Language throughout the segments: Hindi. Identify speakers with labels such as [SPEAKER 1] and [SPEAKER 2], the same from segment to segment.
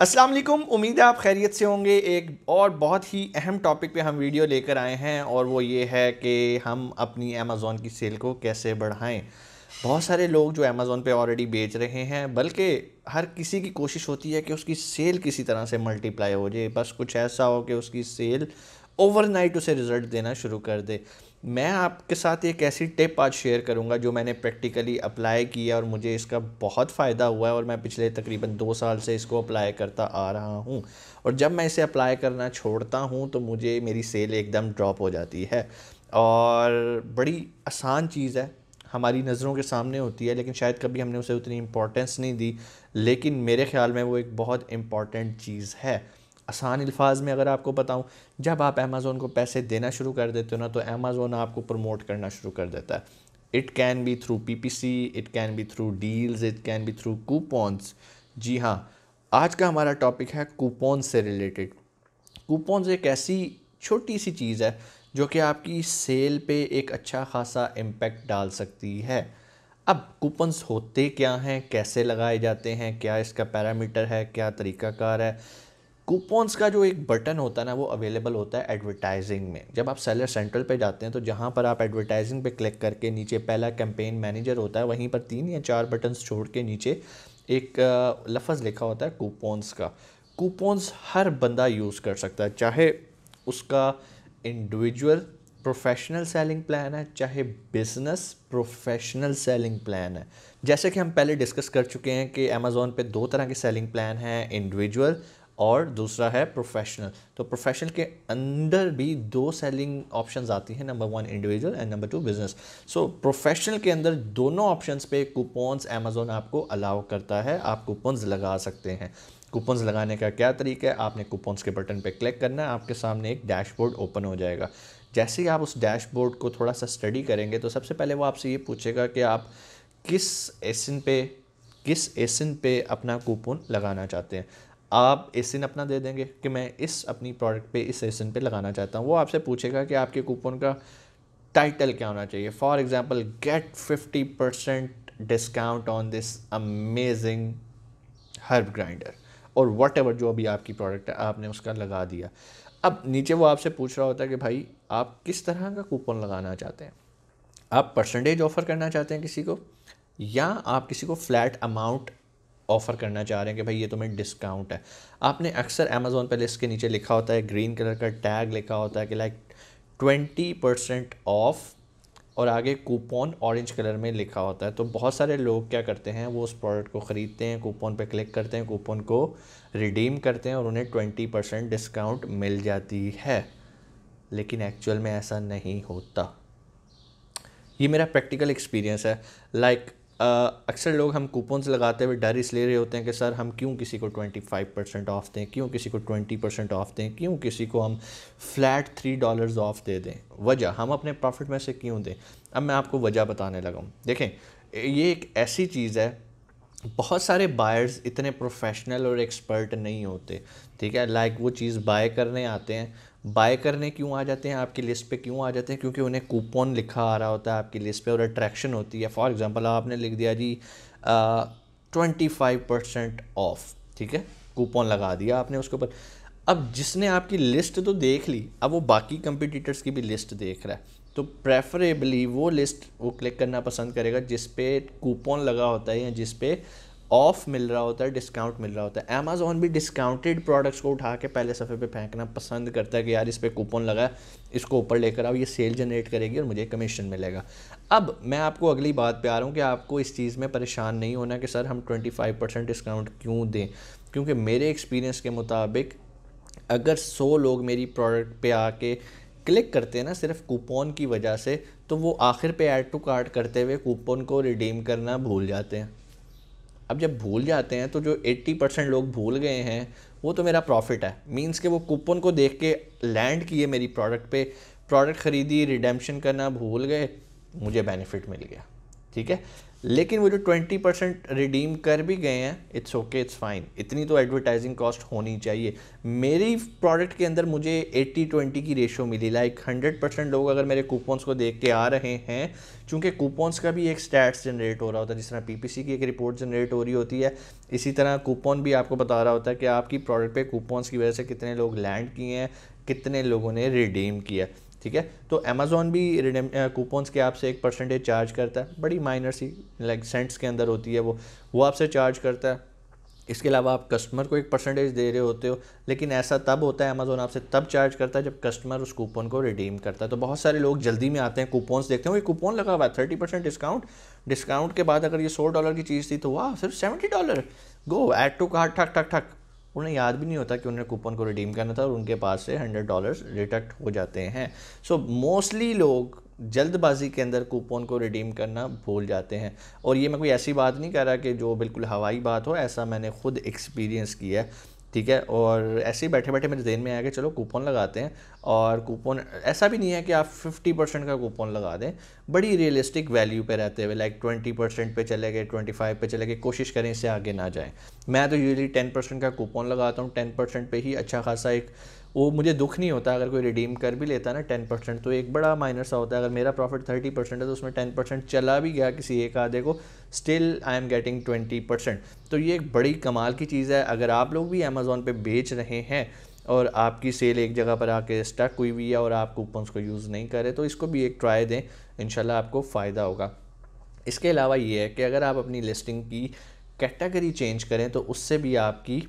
[SPEAKER 1] अस्सलाम वालेकुम उम्मीद है आप खैरियत से होंगे एक और बहुत ही अहम टॉपिक पे हम वीडियो लेकर आए हैं और वो ये है कि हम अपनी अमेज़ोन की सेल को कैसे बढ़ाएं बहुत सारे लोग जो अमेज़ोन पे ऑलरेडी बेच रहे हैं बल्कि हर किसी की कोशिश होती है कि उसकी सेल किसी तरह से मल्टीप्लाई हो जाए बस कुछ ऐसा हो कि उसकी सेल ओवरनाइट उसे रिज़ल्ट देना शुरू कर दे मैं आपके साथ एक ऐसी टिप आज शेयर करूंगा जो मैंने प्रैक्टिकली अप्लाई की है और मुझे इसका बहुत फ़ायदा हुआ है और मैं पिछले तकरीबन दो साल से इसको अप्लाई करता आ रहा हूं और जब मैं इसे अप्लाई करना छोड़ता हूं तो मुझे मेरी सेल एकदम ड्रॉप हो जाती है और बड़ी आसान चीज़ है हमारी नज़रों के सामने होती है लेकिन शायद कभी हमने उसे उतनी इम्पोर्टेंस नहीं दी लेकिन मेरे ख्याल में वो एक बहुत इम्पॉर्टेंट चीज़ है आसान अल्फाज में अगर आपको बताऊँ जब आप अमेज़ोन को पैसे देना शुरू कर देते हो ना तो अमेज़ोन आपको प्रमोट करना शुरू कर देता है it can be through P P C it can be through deals it can be through coupons जी हाँ आज का हमारा टॉपिक है कूपन्स से रिलेटेड कूपन्स एक ऐसी छोटी सी चीज़ है जो कि आपकी सेल पे एक अच्छा खासा इम्पेक्ट डाल सकती है अब कूपन्स होते क्या हैं कैसे लगाए जाते हैं क्या इसका पैरामीटर है क्या तरीकाकार है कूपन्स का जो एक बटन होता है ना वो अवेलेबल होता है एडवर्टाइजिंग में जब आप सेलर सेंट्रल पे जाते हैं तो जहाँ पर आप एडवर्टाइजिंग पे क्लिक करके नीचे पहला कैंपेन मैनेजर होता है वहीं पर तीन या चार बटन्स छोड़ के नीचे एक लफज लिखा होता है कूपन्स का कूपन्स हर बंदा यूज़ कर सकता है चाहे उसका इंडिविजुअल प्रोफेशनल सेलिंग प्लान है चाहे बिजनेस प्रोफेशनल सेलिंग प्लान है जैसे कि हम पहले डिस्कस कर चुके हैं कि अमेज़ोन पे दो तरह के सेलिंग प्लान हैं इंडिविजुअल और दूसरा है प्रोफेशनल तो प्रोफेशनल के अंदर भी दो सेलिंग ऑप्शंस आती हैं number one individual and number two business so professional के अंदर दोनों ऑप्शंस पे कूपन्स अमेजोन आपको अलाउ करता है आप कूपन्स लगा सकते हैं कूपन्स लगाने का क्या तरीका है आपने कूपन्स के बटन पे क्लिक करना है आपके सामने एक डैशबोर्ड ओपन हो जाएगा जैसे ही आप उस डैशबोर्ड को थोड़ा सा स्टडी करेंगे तो सबसे पहले वो आपसे ये पूछेगा कि आप किस एसन पे किस एसिन पे अपना कूपन लगाना चाहते हैं आप एसिन अपना दे देंगे कि मैं इस अपनी प्रोडक्ट पे इस एसिन पे लगाना चाहता हूँ वो आपसे पूछेगा कि आपके कूपन का टाइटल क्या होना चाहिए for example get fifty percent discount on this amazing herb grinder और वट एवर जो अभी आपकी प्रोडक्ट है आपने उसका लगा दिया अब नीचे वो आपसे पूछ रहा होता है कि भाई आप किस तरह का कूपन लगाना चाहते हैं आप परसेंटेज ऑफ़र करना चाहते हैं किसी को या आप किसी को फ्लैट अमाउंट ऑफ़र करना चाह रहे हैं कि भाई ये तुम्हें डिस्काउंट है आपने अक्सर अमेज़ोन पे लिस्ट के नीचे लिखा होता है ग्रीन कलर का टैग लिखा होता है कि लाइक ट्वेंटी परसेंट ऑफ और आगे कूपन ऑरेंज कलर में लिखा होता है तो बहुत सारे लोग क्या करते हैं वो उस प्रोडक्ट को ख़रीदते हैं कूपन पे क्लिक करते हैं कूपन को रिडीम करते हैं और उन्हें ट्वेंटी परसेंट डिस्काउंट मिल जाती है लेकिन एक्चुअल में ऐसा नहीं होता ये मेरा प्रैक्टिकल एक्सपीरियंस है लाइक like, अक्सर लोग हम कूपन्स लगाते हुए डर इसलिए रहे होते हैं कि सर हम क्यों किसी को 25 परसेंट ऑफ़ दें क्यों किसी को 20 परसेंट ऑफ़ दें क्यों किसी को हम फ्लैट थ्री डॉलर्स ऑफ़ दे दें वजह हम अपने प्रॉफिट में से क्यों दें अब मैं आपको वजह बताने लगा देखें ये एक ऐसी चीज़ है बहुत सारे बायर्स इतने प्रोफेशनल और एक्सपर्ट नहीं होते ठीक है लाइक like वो चीज़ बाय करने आते हैं बाय करने क्यों आ जाते हैं आपकी लिस्ट पे क्यों आ जाते हैं क्योंकि उन्हें कूपन लिखा आ रहा होता है आपकी लिस्ट पे और अट्रैक्शन होती है फॉर एग्जांपल आपने लिख दिया जी ट्वेंटी फाइव परसेंट ऑफ ठीक है कूपन लगा दिया आपने उसके ऊपर अब जिसने आपकी लिस्ट तो देख ली अब वो बाकी कंपिटिटर्स की भी लिस्ट देख रहा है तो प्रेफरेबली वो लिस्ट वो क्लिक करना पसंद करेगा जिस पे कूपन लगा होता है या जिस पे ऑफ मिल रहा होता है डिस्काउंट मिल रहा होता है अमेजोन भी डिस्काउंटेड प्रोडक्ट्स को उठा के पहले सफ़े पे फेंकना पसंद करता है कि यार इस पर कूपन लगा इसको ऊपर लेकर आओ ये सेल जनरेट करेगी और मुझे कमीशन मिलेगा अब मैं आपको अगली बात पे आ रहा हूँ कि आपको इस चीज़ में परेशान नहीं होना कि सर हम 25 परसेंट डिस्काउंट क्यों दें क्योंकि मेरे एक्सपीरियंस के मुताबिक अगर 100 लोग मेरी प्रोडक्ट पे आके क्लिक करते हैं ना सिर्फ कूपन की वजह से तो वो आखिर पे ऐड टू कार्ट करते हुए कूपन को रिडीम करना भूल जाते हैं अब जब भूल जाते हैं तो जो 80 परसेंट लोग भूल गए हैं वो तो मेरा प्रॉफिट है मींस के वो कूपन को देख के लैंड किए मेरी प्रोडक्ट पे प्रोडक्ट ख़रीदी रिडेम्पशन करना भूल गए मुझे बेनिफिट मिल गया ठीक है लेकिन वो जो ट्वेंटी परसेंट रिडीम कर भी गए हैं इट्स ओके इट्स फाइन इतनी तो एडवर्टाइजिंग कॉस्ट होनी चाहिए मेरी प्रोडक्ट के अंदर मुझे एट्टी ट्वेंटी की रेशो मिली लाइक हंड्रेड परसेंट लोग अगर मेरे कूपन्स को देख के आ रहे हैं चूँकि कूपन्स का भी एक स्टैट्स जनरेट हो रहा होता है जिस तरह पी की एक रिपोर्ट जनरेट हो रही होती है इसी तरह कूपन भी आपको बता रहा होता है कि आपकी प्रोडक्ट पर कूपन्स की वजह से कितने लोग लैंड किए हैं कितने लोगों ने रिडीम किया ठीक है तो अमेज़ोन भी रिडेम कूपन्स के आपसे एक परसेंटेज चार्ज करता है बड़ी माइनर सी लाइक सेंट्स के अंदर होती है वो वो आपसे चार्ज करता है इसके अलावा आप कस्टमर को एक परसेंटेज दे रहे होते हो लेकिन ऐसा तब होता है अमेज़ोन आपसे तब चार्ज करता है जब कस्टमर उस कूपन को रिडीम करता है तो बहुत सारे लोग जल्दी में आते हैं कूपन्स देखते हैं कूपन लगा हुआ है थर्टी परसेंट डिस्काउंट डिस्काउंट के बाद अगर ये सौ डॉलर की चीज़ थी तो वाह सिर्फ seventy dollar go add to card ठक ठक ठक उन्हें याद भी नहीं होता कि उन्हें कूपन को रिडीम करना था और उनके पास से हंड्रेड डॉलर्स रिटक्ट हो जाते हैं सो so, मोस्टली लोग जल्दबाजी के अंदर कूपन को रिडीम करना भूल जाते हैं और ये मैं कोई ऐसी बात नहीं कह रहा कि जो बिल्कुल हवाई बात हो ऐसा मैंने खुद एक्सपीरियंस किया है ठीक है और ऐसे ही बैठे बैठे मेरे जेन में आया कि चलो कूपन लगाते हैं और कूपन ऐसा भी नहीं है कि आप 50 परसेंट का कूपन लगा दें बड़ी रियलिस्टिक वैल्यू पे रहते हुए लाइक 20 परसेंट पर चले गए ट्वेंटी फाइव पे चले गए कोशिश करें इससे आगे ना जाएं मैं तो यूजली 10 परसेंट का कूपन लगाता हूँ टेन परसेंट पर ही अच्छा खासा एक वो मुझे दुख नहीं होता अगर कोई रिडीम कर भी लेता ना टेन परसेंट तो एक बड़ा माइनर सा होता है अगर मेरा प्रॉफिट थर्टी परसेंट है तो उसमें टेन परसेंट चला भी गया किसी एक आधे को still I am getting twenty percent तो ये एक बड़ी कमाल की चीज़ है अगर आप लोग भी अमेज़ोन पर बेच रहे हैं और आपकी सेल एक जगह पर आके स्टक हुई हुई है और आप कूपन्स को यूज़ नहीं करें तो इसको भी एक ट्राई दें इन आपको फ़ायदा होगा इसके अलावा ये है कि अगर आप अपनी लिस्टिंग की कैटेगरी चेंज करें तो उससे भी आपकी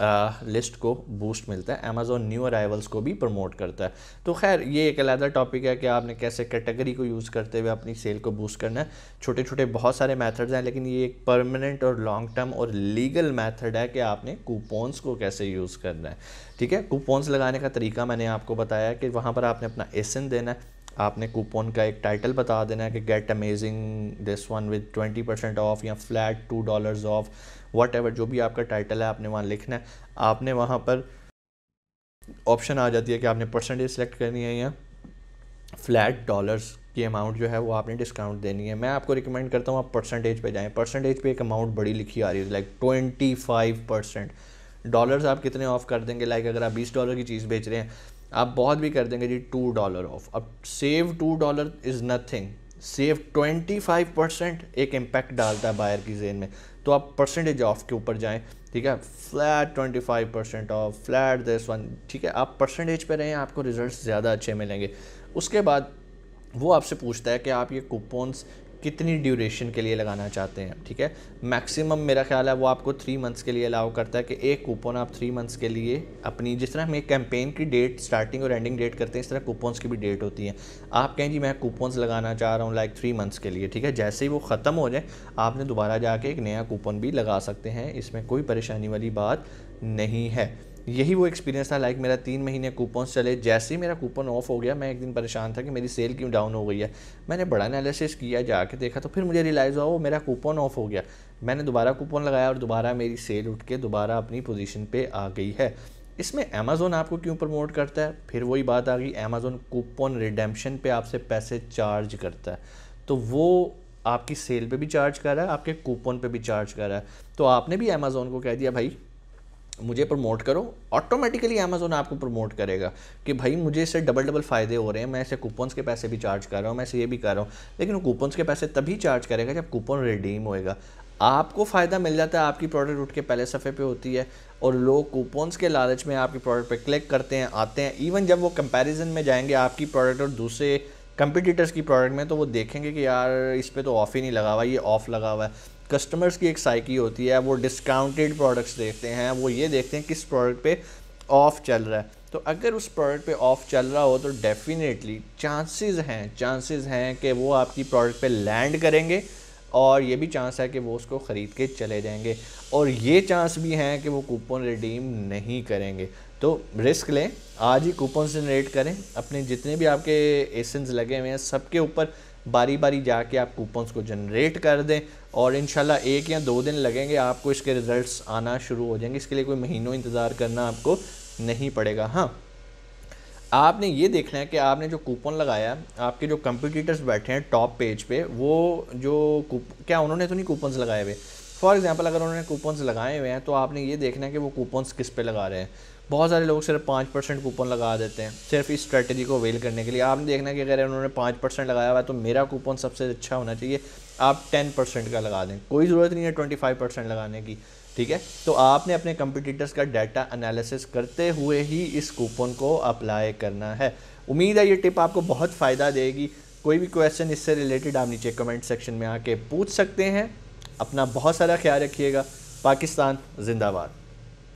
[SPEAKER 1] लिस्ट को बूस्ट मिलता है अमेज़ोन न्यू अराइवल्स को भी प्रमोट करता है तो खैर ये एक अलहदा टॉपिक है कि आपने कैसे कैटेगरी को यूज़ करते हुए अपनी सेल को बूस्ट करना है छोटे छोटे बहुत सारे मैथड्स हैं लेकिन ये एक परमानेंट और लॉन्ग टर्म और लीगल मैथड है कि आपने कूपन्स को कैसे यूज़ करना है ठीक है कूपन्स लगाने का तरीका मैंने आपको बताया कि वहाँ पर आपने अपना एसन देना है आपने कूपन का एक टाइटल बता देना है कि get amazing this one with twenty percent off या flat two dollars off whatever जो भी आपका टाइटल है आपने वहाँ लिखना है आपने वहाँ पर ऑप्शन आ जाती है कि आपने परसेंटेज सेलेक्ट करनी है या फ्लैट डॉलर्स की अमाउंट जो है वो आपने डिस्काउंट देनी है मैं आपको रिकमेंड करता हूँ आप परसेंटेज पे जाएं परसेंटेज पे एक अमाउंट बड़ी लिखी आ रही है like twenty five percent dollars आप कितने ऑफ कर देंगे लाइक अगर आप बीस डॉलर की चीज़ बेच रहे हैं आप बहुत भी कर देंगे जी टू डॉलर ऑफ अब save two dollar is nothing save twenty five percent एक इम्पैक्ट डालता है बायर की जेन में तो आप परसेंटेज ऑफ के ऊपर जाएँ ठीक है flat twenty five percent off flat this one ठीक है आप परसेंटेज पे रहें आपको रिजल्ट ज़्यादा अच्छे मिलेंगे उसके बाद वो आपसे पूछता है कि आप ये कूपन्स कितनी ड्यूरेशन के लिए लगाना चाहते हैं ठीक है मैक्सिमम मेरा ख्याल है वो आपको थ्री मंथ्स के लिए अलाउ करता है कि एक कूपन आप थ्री मंथ्स के लिए अपनी जिस तरह हम एक कैंपेन की डेट स्टार्टिंग और एंडिंग डेट करते हैं इस तरह कूपन्स की भी डेट होती है आप कहें जी मैं कूपन्स लगाना चाह रहा हूँ लाइक थ्री मंथ्स के लिए ठीक है जैसे ही वो ख़त्म हो जाए आपने दोबारा जाके एक नया कूपन भी लगा सकते हैं इसमें कोई परेशानी वाली बात नहीं है यही वो एक्सपीरियंस था लाइक मेरा तीन महीने कूपन चले जैसे ही मेरा कूपन ऑफ हो गया मैं एक दिन परेशान था कि मेरी सेल क्यों डाउन हो गई है मैंने बड़ा एनालिसिस किया जाके देखा तो फिर मुझे रियलाइज़ हुआ वो मेरा कूपन ऑफ हो गया मैंने दोबारा कूपन लगाया और दोबारा मेरी सेल उठ के दोबारा अपनी पोजिशन पर आ गई है इसमें अमेज़ोन आपको क्यों प्रमोट करता है फिर वही बात आ गई अमेज़ोन कूपन रिडेम्पशन पे आपसे पैसे चार्ज करता है तो वो आपकी सेल पे भी चार्ज कर रहा है आपके कूपन पे भी चार्ज कर रहा है तो आपने भी अमेज़ोन को कह दिया भाई मुझे प्रमोट करो ऑटोमेटिकली अमेजोन आपको प्रमोट करेगा कि भाई मुझे इससे डबल डबल फ़ायदे हो रहे हैं मैं इसे कूपन्स के पैसे भी चार्ज कर रहा हूँ मैं इसे ये भी कर रहा हूँ लेकिन कूपन्स के पैसे तभी चार्ज करेगा जब कूपन रिडीम होएगा आपको फ़ायदा मिल जाता है आपकी प्रोडक्ट उठ के पहले सफ़े पे होती है और लोग कूपन्स के लालच में आपकी प्रोडक्ट पे क्लिक करते हैं आते हैं इवन जब वो कंपैरिजन में जाएंगे आपकी प्रोडक्ट और दूसरे कंपटीटर्स की प्रोडक्ट में तो वो देखेंगे कि यार इस पर तो ऑफ़ ही नहीं लगा हुआ ये ऑफ़ लगा हुआ है कस्टमर्स की एक साइकी होती है वो डिस्काउंटेड प्रोडक्ट्स देखते हैं वो ये देखते हैं किस प्रोडक्ट पे ऑफ़ चल रहा है तो अगर उस प्रोडक्ट पे ऑफ़ चल रहा हो तो डेफिनेटली चांसेस हैं चांसेस हैं कि वो आपकी प्रोडक्ट पे लैंड करेंगे और ये भी चांस है कि वो उसको ख़रीद के चले जाएंगे और ये चांस भी हैं कि वो कूपन रिडीम नहीं करेंगे तो रिस्क लें आज ही कूपन जनरेट करें अपने जितने भी आपके एसेंस लगे हुए हैं सबके ऊपर बारी बारी जाके आप कूपन्स को जनरेट कर दें और इन एक या दो दिन लगेंगे आपको इसके रिज़ल्ट आना शुरू हो जाएंगे इसके लिए कोई महीनों इंतज़ार करना आपको नहीं पड़ेगा हाँ आपने ये देखना है कि आपने जो कूपन लगाया आपके जो कंपटीटर्स बैठे हैं टॉप पेज पे वो जो क्या उन्होंने तो नहीं कूपन्स लगाए हुए फॉर एग्ज़ाम्पल अगर उन्होंने कूपन्स लगाए हुए हैं तो आपने ये देखना है कि वो कूपन्स किस पे लगा रहे हैं बहुत सारे लोग सिर्फ पाँच परसेंट कूपन लगा देते हैं सिर्फ इस स्ट्रेटजी को अवेल करने के लिए आपने देखना कि अगर उन्होंने पाँच परसेंट लगाया हुआ है तो मेरा कूपन सबसे अच्छा होना चाहिए आप टेन परसेंट का लगा दें कोई ज़रूरत नहीं है ट्वेंटी फाइव परसेंट लगाने की ठीक है तो आपने अपने कंपटीटर्स का डाटा अनालिसिस करते हुए ही इस कूपन को अप्लाई करना है उम्मीद है ये टिप आपको बहुत फ़ायदा देगी कोई भी क्वेश्चन इससे रिलेटेड आप नीचे कमेंट सेक्शन में आके पूछ सकते हैं अपना बहुत सारा ख्याल रखिएगा पाकिस्तान जिंदाबाद